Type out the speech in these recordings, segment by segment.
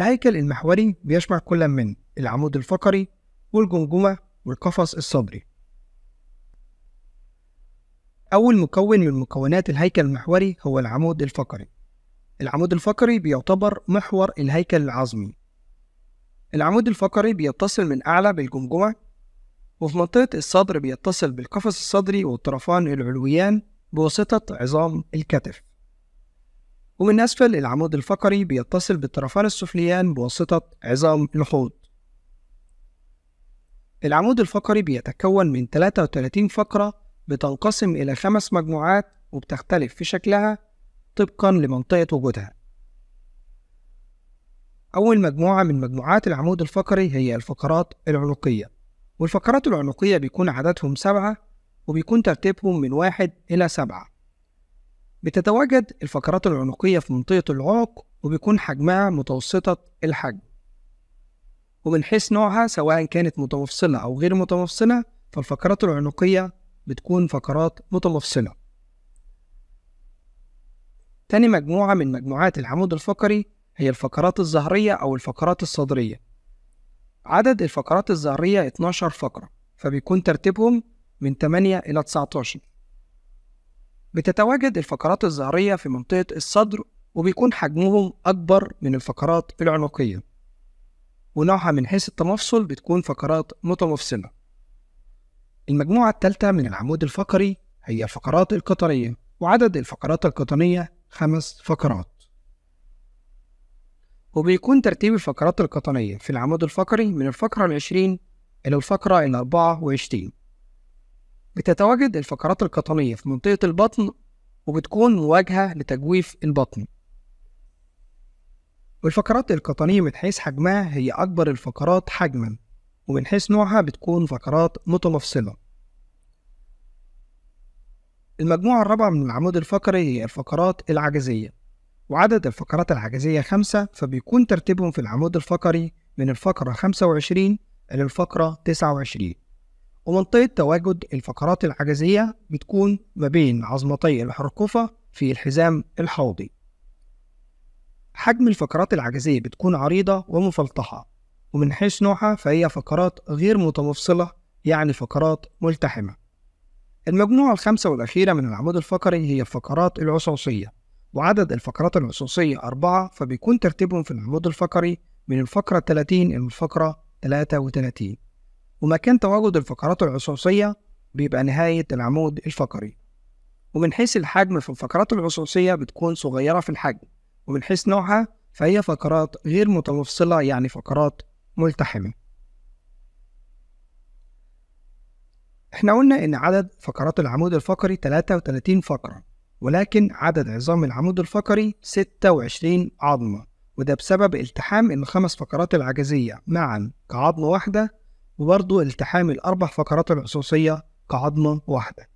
الهيكل المحوري بيشمع كل من العمود الفقري والجمجمة والقفص الصدري أول مكون من مكونات الهيكل المحوري هو العمود الفقري العمود الفقري بيعتبر محور الهيكل العظمي العمود الفقري بيتصل من أعلى بالجمجمة وفي منطقة الصدر بيتصل بالقفص الصدري والطرفان العلويان بواسطة عظام الكتف ومن أسفل العمود الفقري بيتصل بالطرفان السفليان بواسطة عظام الحوض العمود الفقري بيتكون من 33 فقرة بتنقسم إلى خمس مجموعات وبتختلف في شكلها طبقا لمنطقة وجودها أول مجموعة من مجموعات العمود الفقري هي الفقرات العنقية والفقرات العنقية بيكون عددهم سبعة وبيكون ترتيبهم من واحد إلى سبعة بتتواجد الفقرات العنقية في منطقة العنق وبيكون حجمها متوسطة الحجم ومن حيث نوعها سواء كانت متمفصلة أو غير متمفصلة فالفقرات العنقية بتكون فقرات متمفصلة تاني مجموعة من مجموعات العمود الفقري هي الفقرات الظهرية أو الفقرات الصدرية عدد الفقرات الظهرية 12 فقرة فبيكون ترتيبهم من 8 إلى 19 بتتواجد الفقرات الظهرية في منطقة الصدر وبيكون حجمهم أكبر من الفقرات العنقية ونوعها من حيث التمفصل بتكون فقرات متمفصلة المجموعة الثالثة من العمود الفقري هي الفقرات القطنية وعدد الفقرات القطنية خمس فقرات وبيكون ترتيب الفقرات القطنية في العمود الفقري من الفقرة العشرين إلى الفقرة الأربعة وعشرين بتتواجد الفقرات القطنية في منطقة البطن وبتكون مواجهة لتجويف البطن والفقرات القطنية من حيث حجمها هي أكبر الفقرات حجما ومن حيث نوعها بتكون فقرات متمفصلة المجموعة الرابعة من العمود الفقري هي الفقرات العجزية وعدد الفقرات العجزية خمسة فبيكون ترتيبهم في العمود الفقري من الفقرة 25 إلى الفقرة 29 ومنطقة تواجد الفقرات العجزية بتكون ما بين عظمتي الحرقوفة في الحزام الحوضي حجم الفقرات العجزية بتكون عريضة ومفلطحة ومن حيث نوعها فهي فقرات غير متمفصلة يعني فقرات ملتحمة المجموعة الخامسة والأخيرة من العمود الفقري هي الفقرات العصوصية وعدد الفقرات العصوصية أربعة فبيكون ترتيبهم في العمود الفقري من الفقرة 30 إلى الفقرة 33 ومكان تواجد الفقرات العصوصية بيبقى نهاية العمود الفقري ومن حيث الحجم فالفقرات العصوصية بتكون صغيرة في الحجم ومن حيث نوعها فهي فقرات غير متوصلة يعني فقرات ملتحمة احنا قلنا ان عدد فقرات العمود الفقري 33 فقرة ولكن عدد عظام العمود الفقري 26 عظمة وده بسبب التحام ان خمس فقرات العجزية معا كعظمة واحدة وبرضه التحام الأربع فقرات العصوصية كعظمة واحدة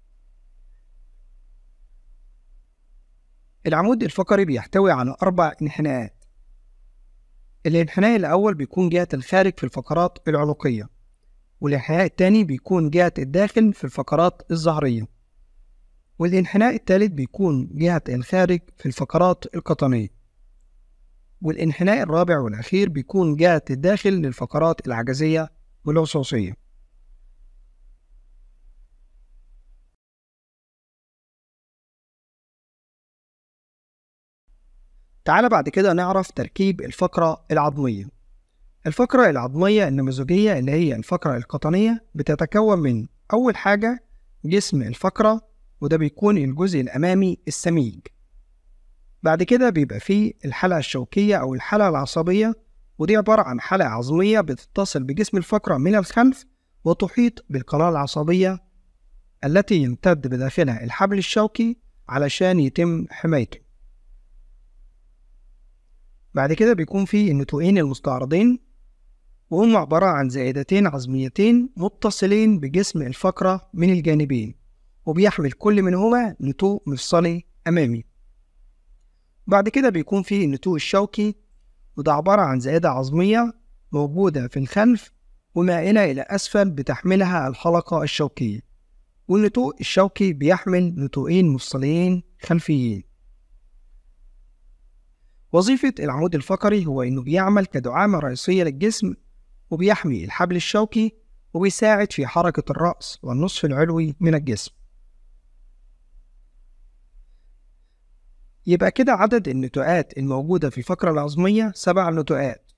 العمود الفقري بيحتوي على أربع انحناءات الانحناء الأول بيكون جهة الخارج في الفقرات العنقية والانحناء التاني بيكون جهة الداخل في الفقرات الظهرية والانحناء التالت بيكون جهة الخارج في الفقرات القطنية والانحناء الرابع والأخير بيكون جهة الداخل للفقرات العجزية والأصوصية تعال بعد كده نعرف تركيب الفقرة العظمية الفقرة العظمية النموذجية اللي هي الفقرة القطنية بتتكون من أول حاجة جسم الفقرة وده بيكون الجزء الأمامي السميج بعد كده بيبقى فيه الحلقة الشوكية أو الحلقة العصبية ودي عبارة عن حلقة عظمية بتتصل بجسم الفقرة من الخلف وتحيط بالقناة العصبية التي يمتد بداخلها الحبل الشوكي علشان يتم حمايته بعد كده بيكون في النتوئين المستعرضين وهم عبارة عن زائدتين عظميتين متصلين بجسم الفقرة من الجانبين وبيحمل كل منهما نتوء مفصلي أمامي بعد كده بيكون في النتوء الشوكي وده عبارة عن زائدة عظمية موجودة في الخلف ومائلة إلى أسفل بتحملها الحلقة الشوكية والنتوء الشوكي بيحمل نتوئين مفصليين خلفيين وظيفة العمود الفقري هو إنه بيعمل كدعامة رئيسية للجسم وبيحمي الحبل الشوكي وبيساعد في حركة الرأس والنصف العلوي من الجسم يبقى كده عدد النتوءات الموجودة في الفقرة العظمية سبع نتوءات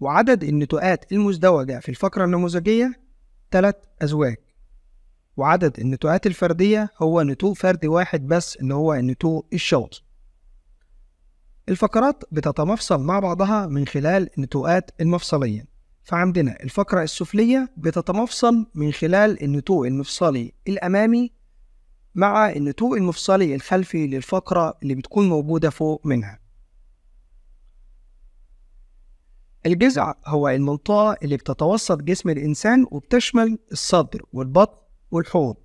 وعدد النتوءات المزدوجة في الفقرة النموذجية تلات أزواج وعدد النتوءات الفردية هو نتوء فردي واحد بس اللي هو النتوء الشوط الفقرات بتتمفصل مع بعضها من خلال النتوءات المفصلية فعندنا الفقرة السفلية بتتمفصل من خلال النتوء المفصلي الأمامي مع النتوء المفصلي الخلفي للفقرة اللي بتكون موجودة فوق منها الجذع هو المنطقة اللي بتتوسط جسم الإنسان وبتشمل الصدر والبطن والحوض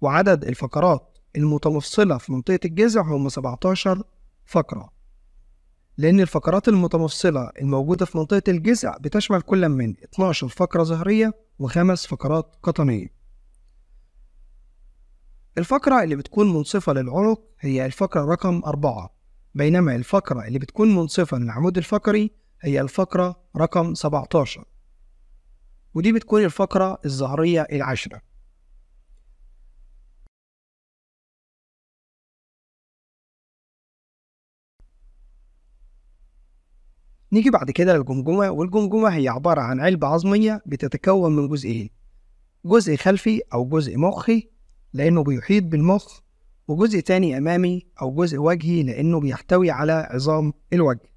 وعدد الفقرات المتمفصلة في منطقة الجذع هم 17 فقرة لأن الفقرات المتمفصلة الموجودة في منطقة الجذع بتشمل كل من 12 فقرة ظهرية وخمس فقرات قطنية الفقرة اللي بتكون منصفة للعنق هي الفقرة رقم أربعة بينما الفقرة اللي بتكون منصفة للعمود الفقري هي الفقرة رقم 17 ودي بتكون الفقرة الظهرية العاشرة نيجي بعد كده للجمجمة والجمجمة هي عبارة عن علبة عظمية بتتكون من جزئين جزء خلفي أو جزء مخي لأنه بيحيط بالمخ وجزء تاني أمامي أو جزء وجهي لأنه بيحتوي على عظام الوجه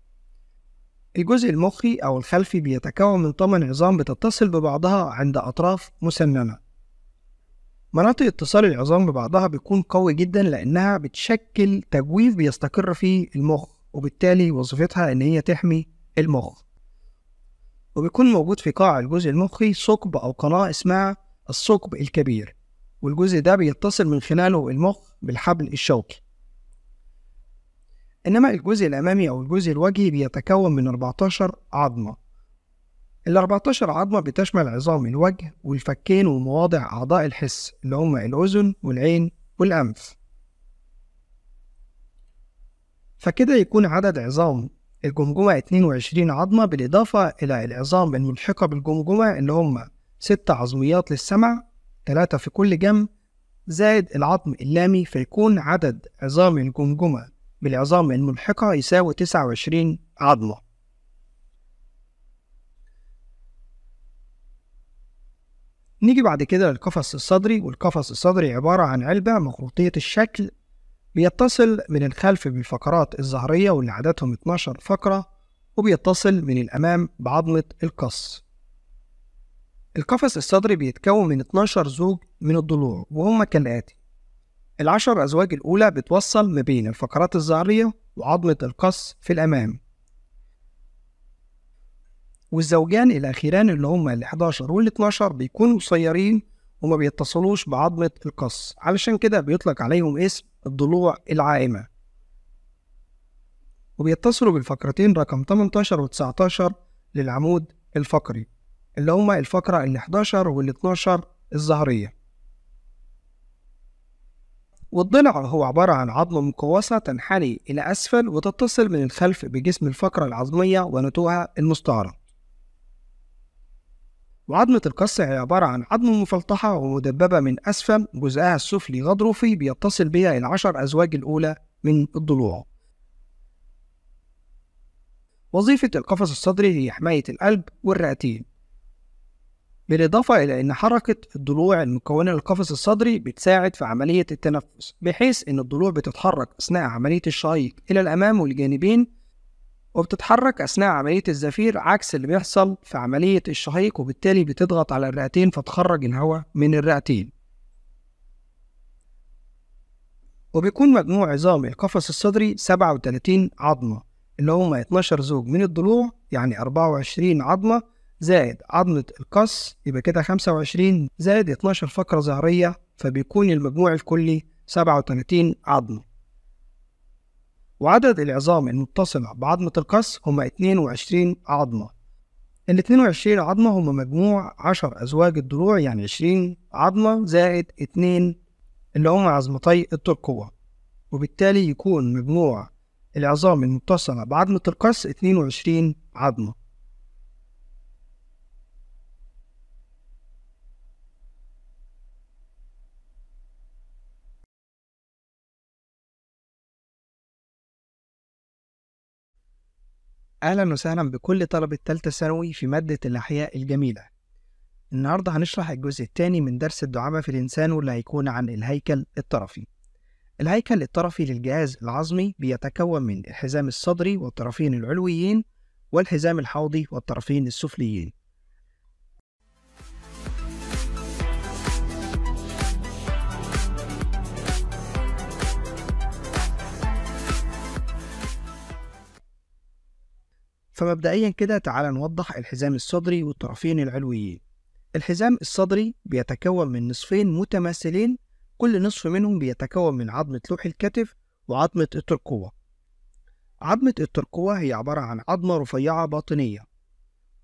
الجزء المخي أو الخلفي بيتكون من طمن عظام بتتصل ببعضها عند أطراف مسننة مناطق اتصال العظام ببعضها بيكون قوي جدا لأنها بتشكل تجويف بيستقر فيه المخ وبالتالي وظيفتها إن هي تحمي المخ وبيكون موجود في قاع الجزء المخي ثقب أو قناة اسمها الثقب الكبير والجزء ده بيتصل من خلاله المخ بالحبل الشوكي إنما الجزء الأمامي أو الجزء الوجهي بيتكون من 14 عظمة ال 14 عظمة بتشمل عظام الوجه والفكين ومواضع أعضاء الحس اللي هما الأذن والعين والأنف فكده يكون عدد عظام الجمجمة 22 عظمة بالإضافة إلى العظام الملحقة بالجمجمة اللي هما ست عظميات للسمع ثلاثة في كل جنب زائد العظم اللامي فيكون عدد عظام الجمجمة بالعظام الملحقة يساوي تسعة وعشرين عظمة نيجي بعد كده للقفص الصدري والقفص الصدري عبارة عن علبة مخروطية الشكل بيتصل من الخلف بالفقرات الظهرية واللي عددهم 12 فقرة وبيتصل من الأمام بعظمة القص القفص الصدري بيتكون من 12 زوج من الضلوع وهم كالآتي العشر أزواج الأولى بتوصل ما بين الفقرات الظهرية وعظمة القص في الأمام والزوجان الأخيران اللي هما ال 11 وال 12 بيكونوا قصيرين وما بيتصلوش بعظمة القص علشان كده بيطلق عليهم اسم الضلوع العائمة وبيتصلوا بالفقرتين رقم 18 و 19 للعمود الفقري اللي هما الفقرة ال 11 وال 12 الظهرية والضلع هو عبارة عن عظمة مقوسة تنحني إلى أسفل وتتصل من الخلف بجسم الفقرة العظمية ونتوها المستعرض وعظمة القص هي عبارة عن عظم مفلطحة ومدببة من أسفل جزئها السفلي غضروفي بيتصل بها العشر أزواج الأولى من الضلوع وظيفة القفص الصدري هي حماية القلب والرئتين بالإضافة إلى أن حركة الضلوع المكونة للقفص الصدري بتساعد في عملية التنفس بحيث أن الضلوع بتتحرك أثناء عملية الشهيق إلى الأمام والجانبين وبتتحرك أثناء عملية الزفير عكس اللي بيحصل في عملية الشهيق وبالتالي بتضغط على الرئتين فتخرج الهواء من الرئتين وبيكون مجموع عظام القفص الصدري 37 عظمة اللي هما 12 زوج من الضلوع يعني 24 عظمة زائد عضلة القص يبقى كده 25 زائد 12 فقرة ظهرية فبيكون المجموع الكلي 37 عضلة وعدد العظام المتصلة بعظمة القص هما 22 عظمة ال 22 عظمة هما مجموع 10 أزواج الضلوع يعني 20 عظمة زائد 2 اللي هما عظمتي الترقوة وبالتالي يكون مجموع العظام المتصلة بعظمة القص 22 عظمة أهلا وسهلا بكل طلبة تالتة ثانوي في مادة الأحياء الجميلة. النهاردة هنشرح الجزء الثاني من درس الدعابة في الإنسان واللي هيكون عن الهيكل الطرفي. الهيكل الطرفي للجهاز العظمي بيتكون من الحزام الصدري والطرفين العلويين والحزام الحوضي والطرفين السفليين. فمبدئيا كده تعال نوضح الحزام الصدري والطرفين العلويين الحزام الصدري بيتكون من نصفين متماثلين كل نصف منهم بيتكون من عظمة لوح الكتف وعظمة الترقوة عظمة الترقوة هي عبارة عن عظمة رفيعة باطنية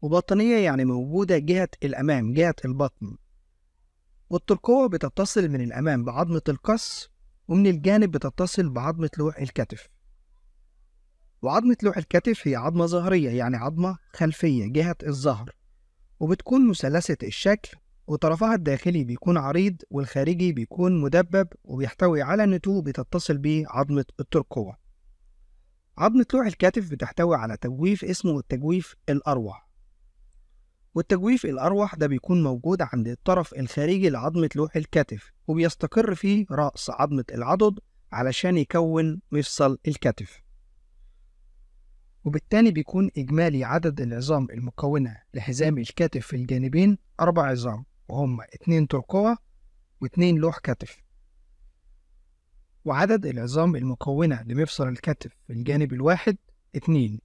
وباطنية يعني موجودة جهة الأمام جهة البطن والترقوة بتتصل من الأمام بعظمة القص ومن الجانب بتتصل بعظمة لوح الكتف وعظمة لوح الكتف هي عظمة ظهرية يعني عظمة خلفية جهة الظهر وبتكون مثلثة الشكل وطرفها الداخلي بيكون عريض والخارجي بيكون مدبب وبيحتوي على نتوء بتتصل به عظمة الترقوة عظمة لوح الكتف بتحتوي على تجويف اسمه التجويف الأروح والتجويف الأروح ده بيكون موجود عند الطرف الخارجي لعظمة لوح الكتف وبيستقر فيه رأس عظمة العضد علشان يكون مفصل الكتف وبالتالي بيكون إجمالي عدد العظام المكونة لحزام الكتف في الجانبين أربع عظام وهما اتنين ترقوة واتنين لوح كتف وعدد العظام المكونة لمفصل الكتف في الجانب الواحد اتنين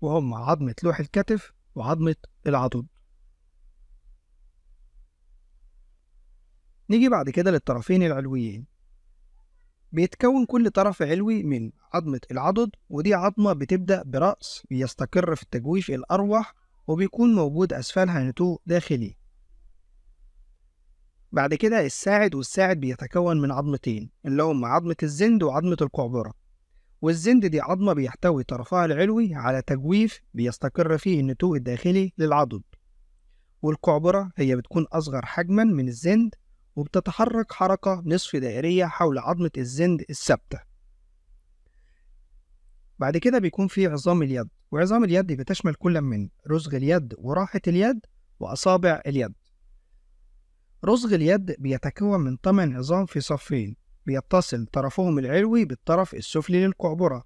وهما عظمة لوح الكتف وعظمة العضد نيجي بعد كده للطرفين العلويين بيتكون كل طرف علوي من عظمة العضد ودي عظمة بتبدأ برأس بيستقر في التجويف الأروح وبيكون موجود أسفلها نتوء داخلي بعد كده الساعد والساعد بيتكون من عظمتين اللي هما عظمة الزند وعظمة القعبرة والزند دي عظمة بيحتوي طرفها العلوي على تجويف بيستقر فيه النتوء الداخلي للعضد والقعبرة هي بتكون أصغر حجما من الزند وبتتحرك حركة نصف دائرية حول عظمة الزند الثابتة بعد كده بيكون في عظام اليد وعظام اليد بتشمل كل من رزغ اليد وراحة اليد وأصابع اليد رزغ اليد بيتكون من 8 عظام في صفين بيتصل طرفهم العلوي بالطرف السفلي للقعبرة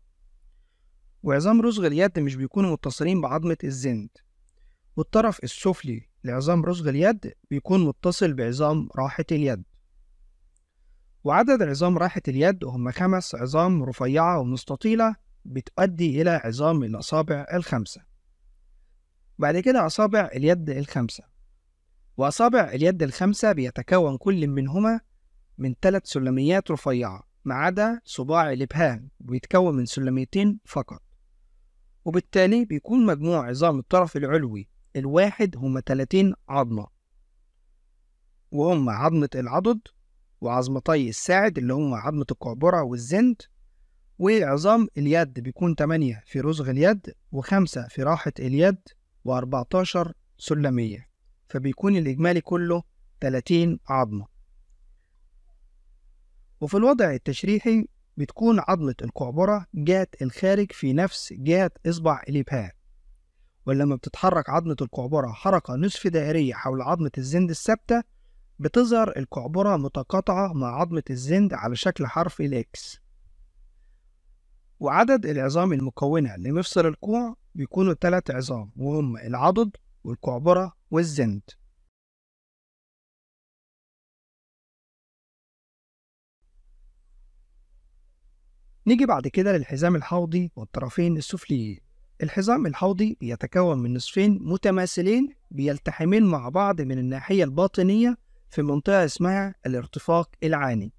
وعظام رزغ اليد مش بيكونوا متصلين بعظمة الزند والطرف السفلي لعظام رسغ اليد بيكون متصل بعظام راحة اليد وعدد عظام راحة اليد هم خمس عظام رفيعة ومستطيلة بتؤدي إلى عظام الأصابع الخمسة بعد كده أصابع اليد الخمسة وأصابع اليد الخمسة بيتكون كل منهما من ثلاث سلميات رفيعة ما عدا صباع الإبهام بيتكون من سلميتين فقط وبالتالي بيكون مجموع عظام الطرف العلوي الواحد هما 30 عظمة وهم عظمة العضد وعظمتي الساعد اللي هم عظمة القعبرة والزند وعظام اليد بيكون 8 في رزغ اليد وخمسة في راحة اليد و14 سلمية فبيكون الإجمالي كله 30 عظمة وفي الوضع التشريحي بتكون عظمة القعبرة جهة الخارج في نفس جهة إصبع الإبهام ولما بتتحرك عظمة القعبرة حركة نصف دائرية حول عظمة الزند الثابتة بتظهر القعبرة متقاطعة مع عظمة الزند على شكل حرف الإكس وعدد العظام المكونة لمفصل الكوع بيكونوا تلات عظام وهم العضد والقعبرة والزند نيجي بعد كده للحزام الحوضي والطرفين السفليين الحزام الحوضي بيتكون من نصفين متماثلين بيلتحمين مع بعض من الناحية الباطنية في منطقة اسمها الارتفاق العاني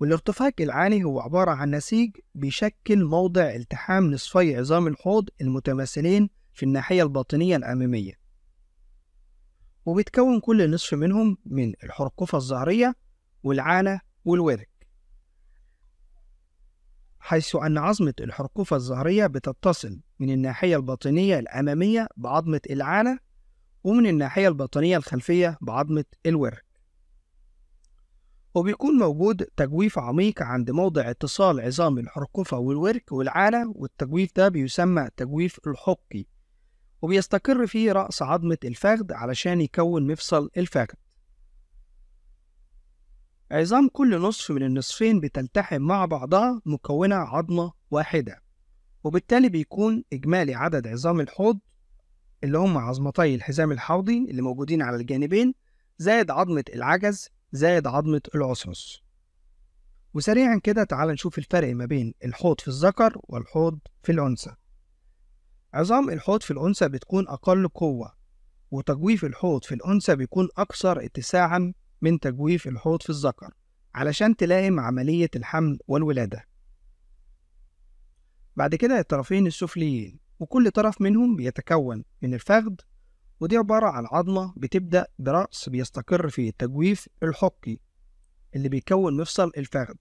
والارتفاق العاني هو عبارة عن نسيج بيشكل موضع التحام نصفي عظام الحوض المتماثلين في الناحية الباطنية الأمامية وبيتكون كل نصف منهم من الحرقوفة الظهرية والعانة والورك حيث أن عظمة الحرقوفة الظهرية بتتصل من الناحية الباطنية الأمامية بعظمة العانة ومن الناحية الباطنية الخلفية بعظمة الورك وبيكون موجود تجويف عميق عند موضع اتصال عظام الحرقوفة والورك والعانة والتجويف ده بيسمى تجويف الحقي وبيستقر فيه رأس عظمة الفخذ علشان يكون مفصل الفخذ عظام كل نصف من النصفين بتلتحم مع بعضها مكونة عظمة واحدة وبالتالي بيكون إجمالي عدد عظام الحوض اللي هم عظمتي الحزام الحوضي اللي موجودين على الجانبين زائد عظمة العجز زائد عظمة العصعص وسريعا كده تعال نشوف الفرق ما بين الحوض في الذكر والحوض في الأنثى عظام الحوض في الأنثى بتكون أقل قوة وتجويف الحوض في الأنثى بيكون أكثر اتساعا من تجويف الحوض في الذكر علشان تلائم عملية الحمل والولادة بعد كده الطرفين السفليين وكل طرف منهم بيتكون من الفخذ ودي عبارة عن عظمة بتبدأ برأس بيستقر في التجويف الحقي اللي بيكون مفصل الفخذ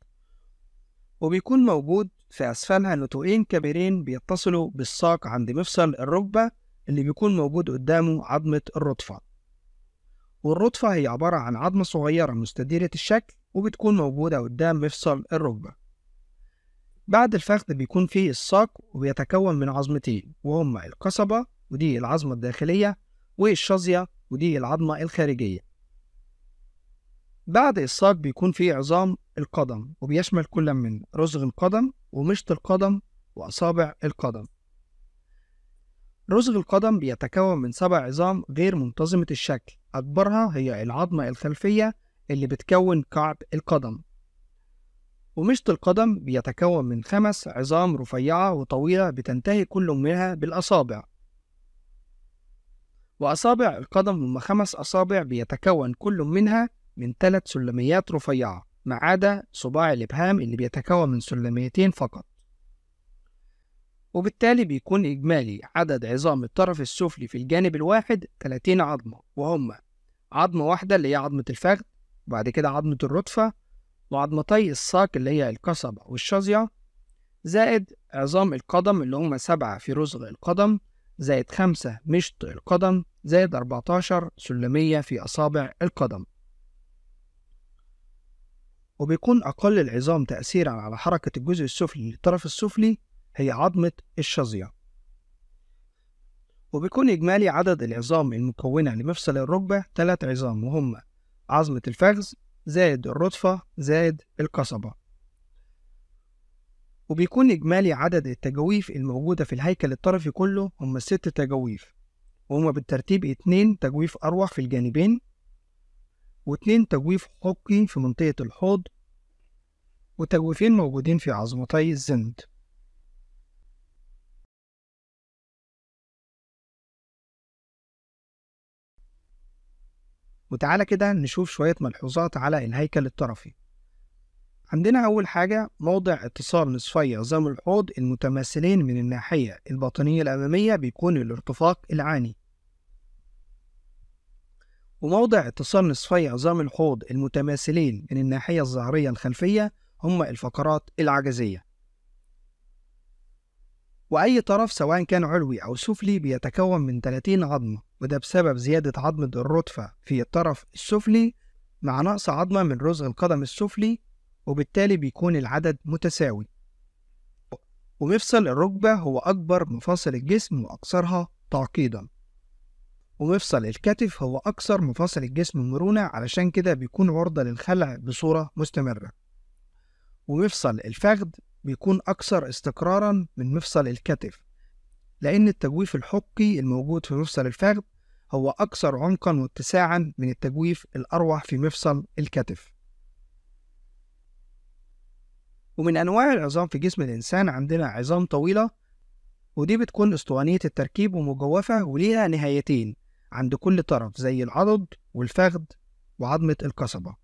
وبيكون موجود في أسفلها نتوئين كبيرين بيتصلوا بالساق عند مفصل الركبة اللي بيكون موجود قدامه عظمة الرطفة والرطفة هي عبارة عن عظمة صغيرة مستديرة الشكل وبتكون موجودة قدام مفصل الركبة بعد الفخذ بيكون فيه الساق وبيتكون من عظمتين وهما القصبة ودي العظمة الداخلية والشظية ودي العظمة الخارجية بعد الساق بيكون فيه عظام القدم وبيشمل كل من رزغ القدم ومشط القدم وأصابع القدم رزغ القدم بيتكون من سبع عظام غير منتظمة الشكل أكبرها هي العظمة الخلفية اللي بتكون كعب القدم ومشط القدم بيتكون من خمس عظام رفيعة وطويلة بتنتهي كل منها بالأصابع وأصابع القدم هم خمس أصابع بيتكون كل منها من ثلاث سلميات رفيعة ما عدا صباع الإبهام اللي بيتكون من سلميتين فقط وبالتالي بيكون إجمالي عدد عظام الطرف السفلي في الجانب الواحد 30 عظمة وهم عظمة واحدة اللي هي عظمة الفخذ وبعد كده عظمة الرتفة وعظمتي الساق اللي هي القصبة والشظية زائد عظام القدم اللي هم سبعة في رزغ القدم زائد خمسة مشط القدم زائد 14 سلمية في أصابع القدم وبيكون أقل العظام تأثيرا على حركة الجزء السفلي للطرف السفلي هي عظمة الشظية وبيكون إجمالي عدد العظام المكونة لمفصل الركبة تلات عظام وهم عظمة الفخذ زائد الرطفة زائد القصبة وبيكون إجمالي عدد التجاويف الموجودة في الهيكل الطرفي كله هم ست تجاويف وهما بالترتيب اتنين تجويف أروح في الجانبين واتنين تجويف حقي في منطقة الحوض وتجويفين موجودين في عظمتي الزند وتعالى كده نشوف شوية ملحوظات على الهيكل الطرفي عندنا أول حاجة موضع اتصال نصفي عظام الحوض المتماثلين من الناحية الباطنية الأمامية بيكون الارتفاق العاني وموضع اتصال نصفي عظام الحوض المتماثلين من الناحية الظهرية الخلفية هما الفقرات العجزية وأي طرف سواء كان علوي أو سفلي بيتكون من 30 عظمة وده بسبب زيادة عظمة الرتفة في الطرف السفلي مع نقص عظمة من رزغ القدم السفلي وبالتالي بيكون العدد متساوي ومفصل الركبة هو أكبر مفاصل الجسم وأكثرها تعقيدا ومفصل الكتف هو أكثر مفاصل الجسم مرونة علشان كده بيكون عرضة للخلع بصورة مستمرة ومفصل الفخذ بيكون أكثر استقرارا من مفصل الكتف لأن التجويف الحقي الموجود في مفصل الفخذ هو أكثر عمقا واتساعا من التجويف الأروح في مفصل الكتف ومن أنواع العظام في جسم الإنسان عندنا عظام طويلة ودي بتكون اسطوانية التركيب ومجوفة وليها نهايتين عند كل طرف زي العضد والفخذ وعظمة القصبة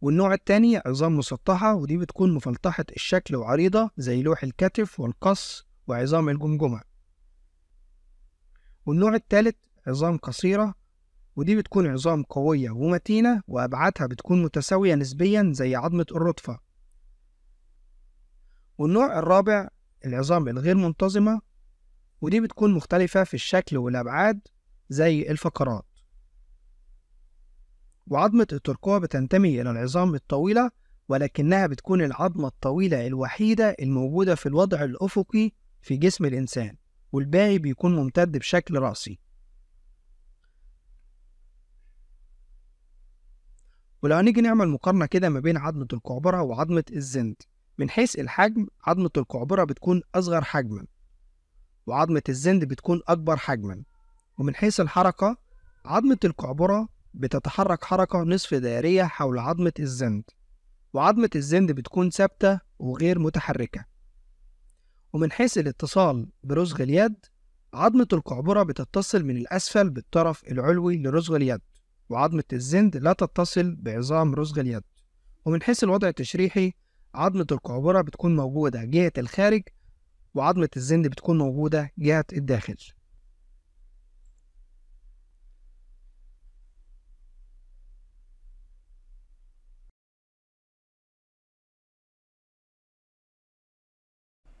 والنوع التاني عظام مسطحة ودي بتكون مفلطحة الشكل وعريضة زي لوح الكتف والقص وعظام الجمجمة والنوع التالت عظام قصيرة ودي بتكون عظام قوية ومتينة وأبعادها بتكون متساوية نسبيا زي عظمة الرطفة والنوع الرابع العظام الغير منتظمة ودي بتكون مختلفة في الشكل والأبعاد زي الفقرات وعظمة الترقوة بتنتمي إلى العظام الطويلة ولكنها بتكون العظمة الطويلة الوحيدة الموجودة في الوضع الأفقي في جسم الإنسان والباقي بيكون ممتد بشكل رأسي ولو هنيجي نعمل مقارنة كده ما بين عظمة القعبرة وعظمة الزند من حيث الحجم عظمة القعبرة بتكون أصغر حجما وعظمة الزند بتكون أكبر حجما ومن حيث الحركة عظمة القعبرة بتتحرك حركة نصف دائرية حول عظمة الزند وعظمة الزند بتكون ثابتة وغير متحركة ومن حيث الاتصال برزغ اليد عظمة القعبرة بتتصل من الأسفل بالطرف العلوي لرزغ اليد وعظمة الزند لا تتصل بعظام رزغ اليد ومن حيث الوضع التشريحي عظمة القعبرة بتكون موجودة جهة الخارج وعظمة الزند بتكون موجودة جهة الداخل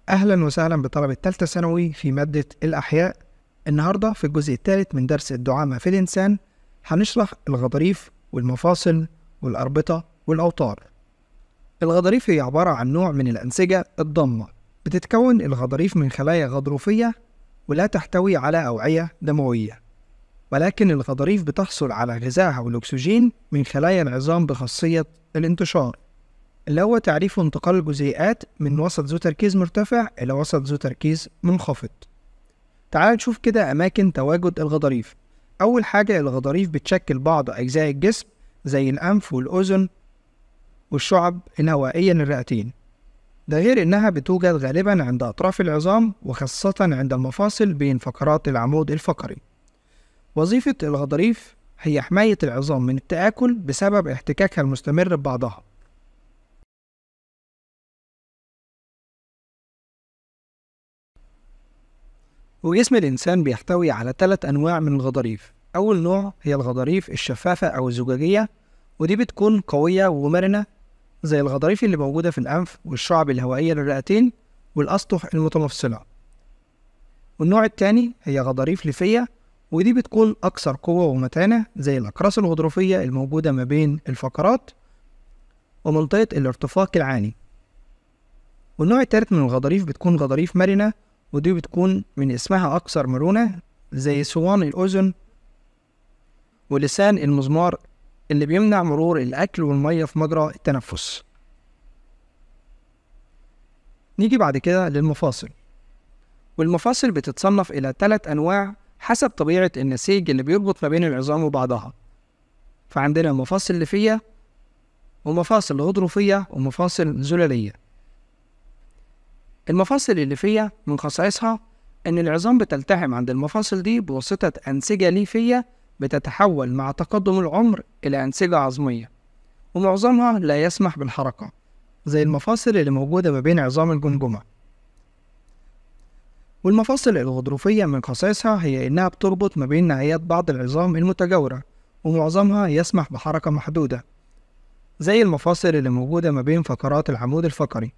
أهلا وسهلا بطلبة الثالثة ثانوي في مادة الأحياء النهاردة في الجزء الثالث من درس الدعامة في الإنسان هنشرح الغضاريف والمفاصل والأربطة والأوتار الغضاريف هي عبارة عن نوع من الأنسجة الضمة بتتكون الغضاريف من خلايا غضروفية ولا تحتوي على أوعية دموية ولكن الغضاريف بتحصل على غذائها والأكسجين من خلايا العظام بخاصية الانتشار اللي هو تعريف انتقال الجزيئات من وسط ذو تركيز مرتفع إلى وسط ذو تركيز منخفض تعال نشوف كده أماكن تواجد الغضاريف أول حاجة الغضاريف بتشكل بعض أجزاء الجسم زي الأنف والأذن والشعب الهوائية للرئتين ده غير إنها بتوجد غالبا عند أطراف العظام وخاصة عند المفاصل بين فقرات العمود الفقري وظيفة الغضاريف هي حماية العظام من التآكل بسبب احتكاكها المستمر ببعضها وجسم الإنسان بيحتوي على ثلاث أنواع من الغضاريف أول نوع هي الغضاريف الشفافة أو الزجاجية ودي بتكون قوية ومرنة زي الغضاريف اللي موجودة في الأنف والشعب الهوائية للرئتين والأسطح المتمفصلة والنوع التاني هي غضاريف ليفية ودي بتكون أكثر قوة ومتانة زي الأقراص الغضروفية الموجودة ما بين الفقرات ومنطقة الارتفاق العاني والنوع التالت من الغضاريف بتكون غضاريف مرنة ودي بتكون من اسمها أكثر مرونة زي صوان الأذن ولسان المزمار اللي بيمنع مرور الأكل والمية في مجرى التنفس نيجي بعد كده للمفاصل والمفاصل بتتصنف إلى ثلاث أنواع حسب طبيعة النسيج اللي بيربط ما بين العظام وبعضها فعندنا مفاصل لفية ومفاصل غضروفية ومفاصل زلالية المفاصل الليفية من خصائصها إن العظام بتلتحم عند المفاصل دي بواسطة أنسجة ليفية بتتحول مع تقدم العمر إلى أنسجة عظمية ومعظمها لا يسمح بالحركة زي المفاصل اللي موجودة ما بين عظام الجمجمة والمفاصل الغضروفية من خصائصها هي إنها بتربط ما بين نهايات بعض العظام المتجاورة ومعظمها يسمح بحركة محدودة زي المفاصل اللي موجودة ما بين فقرات العمود الفقري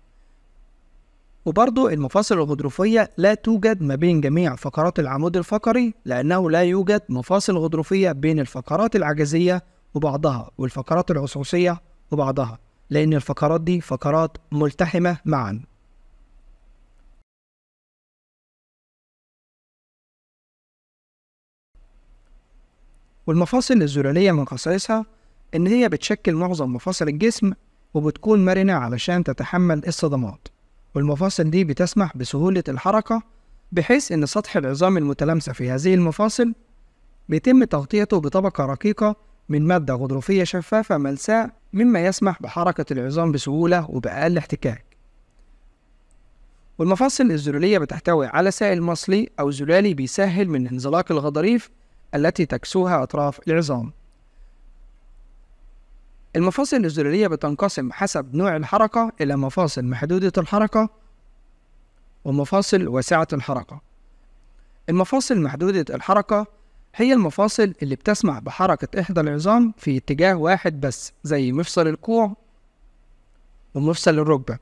وبرضه المفاصل الغضروفية لا توجد ما بين جميع فقرات العمود الفقري لأنه لا يوجد مفاصل غضروفية بين الفقرات العجزية وبعضها والفقرات العصعصية وبعضها لأن الفقرات دي فقرات ملتحمة معًا والمفاصل الزلالية من خصائصها إن هي بتشكل معظم مفاصل الجسم وبتكون مرنة علشان تتحمل الصدمات والمفاصل دي بتسمح بسهولة الحركة بحيث إن سطح العظام المتلامسة في هذه المفاصل بيتم تغطيته بطبقة رقيقة من مادة غضروفية شفافة ملساء مما يسمح بحركة العظام بسهولة وبأقل احتكاك والمفاصل الزلولية بتحتوي على سائل مصلي أو زلالي بيسهل من انزلاق الغضاريف التي تكسوها أطراف العظام المفاصل الزلالية بتنقسم حسب نوع الحركة إلى مفاصل محدودة الحركة ومفاصل واسعة الحركة المفاصل محدودة الحركة هي المفاصل اللي بتسمح بحركة إحدى العظام في اتجاه واحد بس زي مفصل الكوع ومفصل الركبة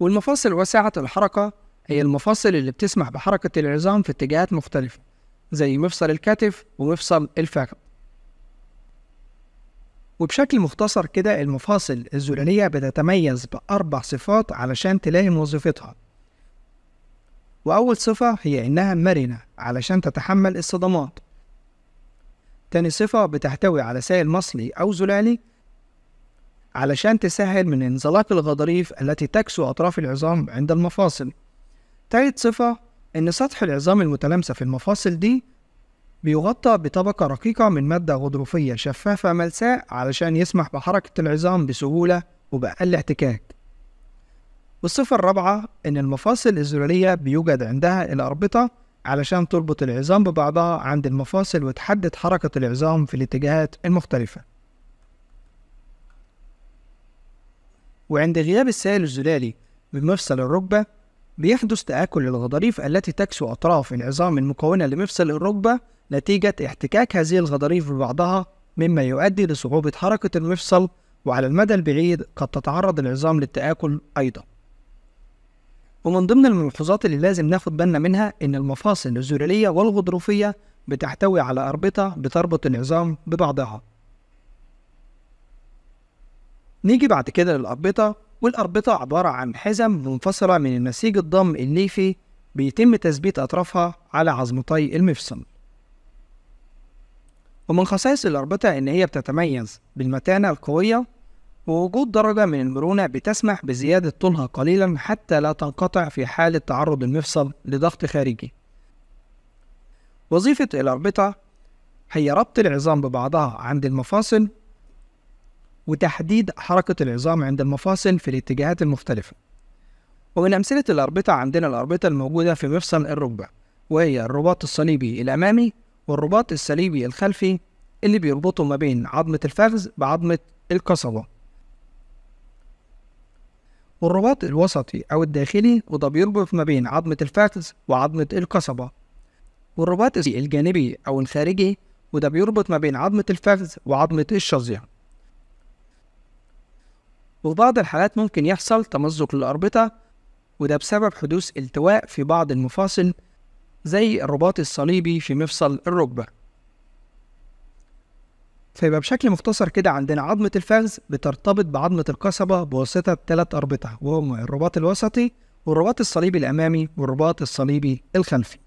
والمفاصل واسعة الحركة هي المفاصل اللي بتسمح بحركة العظام في اتجاهات مختلفة زي مفصل الكتف ومفصل الفخذ وبشكل مختصر كده المفاصل الزلالية بتتميز بأربع صفات علشان تلاهم وظيفتها وأول صفة هي إنها مرنة علشان تتحمل الصدمات تاني صفة بتحتوي على سائل مصلي أو زلالي علشان تسهل من انزلاق الغضاريف التي تكسو أطراف العظام عند المفاصل تالت صفة إن سطح العظام المتلامسة في المفاصل دي بيغطى بطبقة رقيقة من مادة غضروفية شفافة ملساء علشان يسمح بحركة العظام بسهولة وبأقل احتكاك والصفة الرابعة إن المفاصل الزرارية بيوجد عندها الأربطة علشان تربط العظام ببعضها عند المفاصل وتحدد حركة العظام في الاتجاهات المختلفة وعند غياب السائل الزلالي من مفصل الركبة بيحدث تآكل الغضاريف التي تكسو أطراف العظام المكونة لمفصل الركبة نتيجة احتكاك هذه الغضاريف ببعضها مما يؤدي لصعوبة حركة المفصل وعلى المدى البعيد قد تتعرض العظام للتآكل أيضا ومن ضمن الملحوظات اللي لازم ناخد بالنا منها إن المفاصل الزرالية والغضروفية بتحتوي على أربطة بتربط العظام ببعضها نيجي بعد كده للأربطة والأربطة عبارة عن حزم منفصلة من النسيج الضم الليفي بيتم تثبيت أطرافها على عظمتي المفصل ومن خصائص الأربطة إن هي بتتميز بالمتانة القوية ووجود درجة من المرونة بتسمح بزيادة طولها قليلا حتى لا تنقطع في حالة تعرض المفصل لضغط خارجي وظيفة الأربطة هي ربط العظام ببعضها عند المفاصل وتحديد حركة العظام عند المفاصل في الاتجاهات المختلفة ومن أمثلة الأربطة عندنا الأربطة الموجودة في مفصل الركبة وهي الرباط الصليبي الأمامي والرباط الصليبي الخلفي اللي بيربطه ما بين عظمة الفخذ بعظمة القصبة والرباط الوسطي أو الداخلي وده بيربط ما بين عظمة الفخذ وعظمة القصبة والرباط الجانبي أو الخارجي وده بيربط ما بين عظمة الفخذ وعظمة الشظية وفي بعض الحالات ممكن يحصل تمزق للأربطة وده بسبب حدوث التواء في بعض المفاصل زي الرباط الصليبي في مفصل الركبة فيبقى بشكل مختصر كده عندنا عظمة الفخذ بترتبط بعظمة القصبة بواسطة ثلاث أربطة وهم الرباط الوسطي والرباط الصليبي الأمامي والرباط الصليبي الخلفي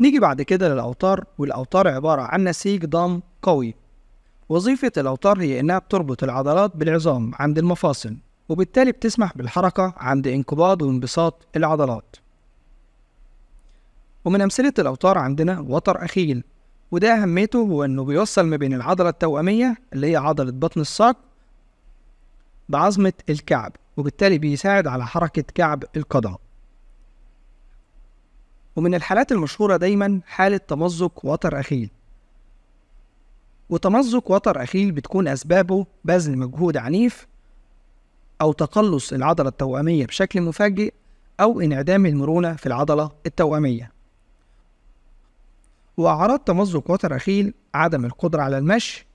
نيجي بعد كده للأوتار والأوتار عبارة عن نسيج ضم قوي وظيفة الأوتار هي إنها بتربط العضلات بالعظام عند المفاصل وبالتالي بتسمح بالحركة عند انقباض وانبساط العضلات ومن أمثلة الأوتار عندنا وتر أخيل وده أهميته هو إنه بيوصل ما بين العضلة التوأمية اللي هي عضلة بطن الساق بعظمة الكعب وبالتالي بيساعد على حركة كعب القدم ومن الحالات المشهورة دايما حالة تمزق وتر أخيل وتمزق وتر أخيل بتكون أسبابه بذل مجهود عنيف أو تقلص العضلة التوأمية بشكل مفاجئ أو انعدام المرونة في العضلة التوأمية وأعراض تمزق وتر أخيل عدم القدرة على المشي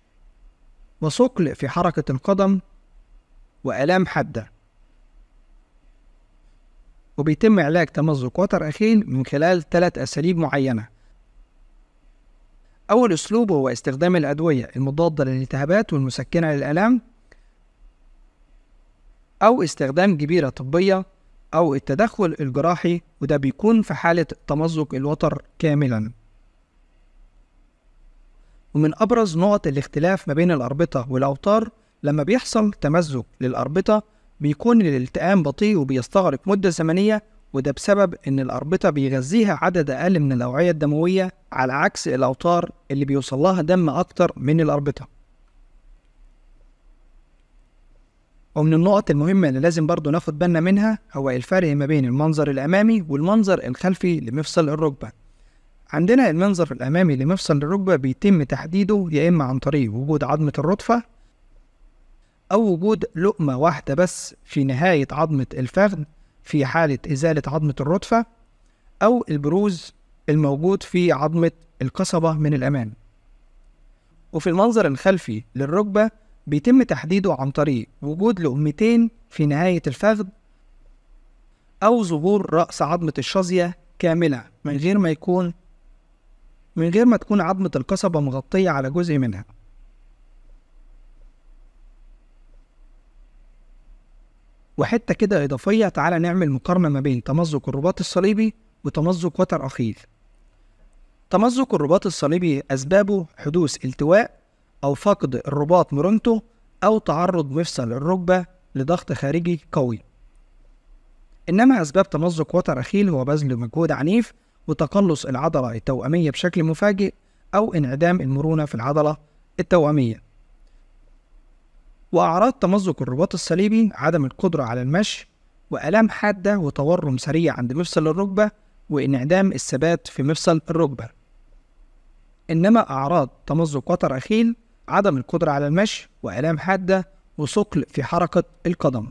وثقل في حركة القدم وآلام حادة وبيتم علاج تمزق وتر أخيل من خلال ثلاث أساليب معينة أول أسلوب هو استخدام الأدوية المضادة للالتهابات والمسكنة للآلام أو استخدام جبيرة طبية أو التدخل الجراحي وده بيكون في حالة تمزق الوتر كاملا ومن أبرز نقط الاختلاف ما بين الأربطة والأوتار لما بيحصل تمزق للأربطة بيكون الالتئام بطيء وبيستغرق مدة زمنية وده بسبب إن الأربطة بيغذيها عدد أقل من الأوعية الدموية على عكس الأوتار اللي بيوصلها دم أكتر من الأربطة ومن النقط المهمة اللي لازم برضو ناخد بالنا منها هو الفرق ما بين المنظر الأمامي والمنظر الخلفي لمفصل الركبة عندنا المنظر الأمامي لمفصل الركبة بيتم تحديده يا إما عن طريق وجود عظمة الرطفة أو وجود لقمة واحدة بس في نهاية عظمة الفخذ في حالة إزالة عظمة الرطفة أو البروز الموجود في عظمة القصبة من الأمام وفي المنظر الخلفي للركبة بيتم تحديده عن طريق وجود لقمتين في نهاية الفخذ أو ظهور رأس عظمة الشظية كاملة من غير ما يكون من غير ما تكون عظمة القصبة مغطية على جزء منها وحتة كده إضافية تعالى نعمل مقارنة ما بين تمزق الرباط الصليبي وتمزق وتر أخيل تمزق الرباط الصليبي أسبابه حدوث التواء أو فقد الرباط مرونته أو تعرض مفصل الركبة لضغط خارجي قوي إنما أسباب تمزق وتر أخيل هو بذل مجهود عنيف وتقلص العضلة التوأمية بشكل مفاجئ أو انعدام المرونة في العضلة التوأمية وأعراض تمزق الرباط الصليبي عدم القدرة على المشي وآلام حادة وتورم سريع عند مفصل الركبة وانعدام الثبات في مفصل الركبة إنما أعراض تمزق وتر أخيل عدم القدرة على المشي وآلام حادة وثقل في حركة القدم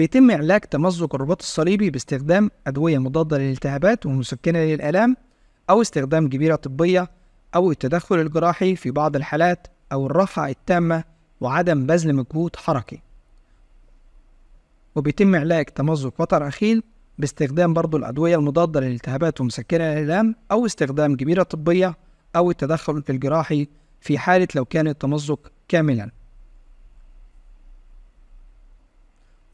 بيتم علاج تمزق الرباط الصليبي باستخدام أدوية مضادة للالتهابات ومسكنة للآلام أو استخدام جبيرة طبية أو التدخل الجراحي في بعض الحالات أو الراحة التامة وعدم بذل مجهود حركي وبيتم علاج تمزق وتر أخيل باستخدام برضو الأدوية المضادة للالتهابات ومسكنة للآلام أو استخدام جبيرة طبية أو التدخل الجراحي في حالة لو كان التمزق كاملا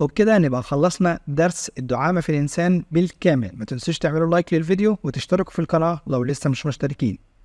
وبكده نبقى خلصنا درس الدعامة في الإنسان بالكامل ما تنسوش تعملوا لايك للفيديو وتشتركوا في القناة لو لسه مش مشتركين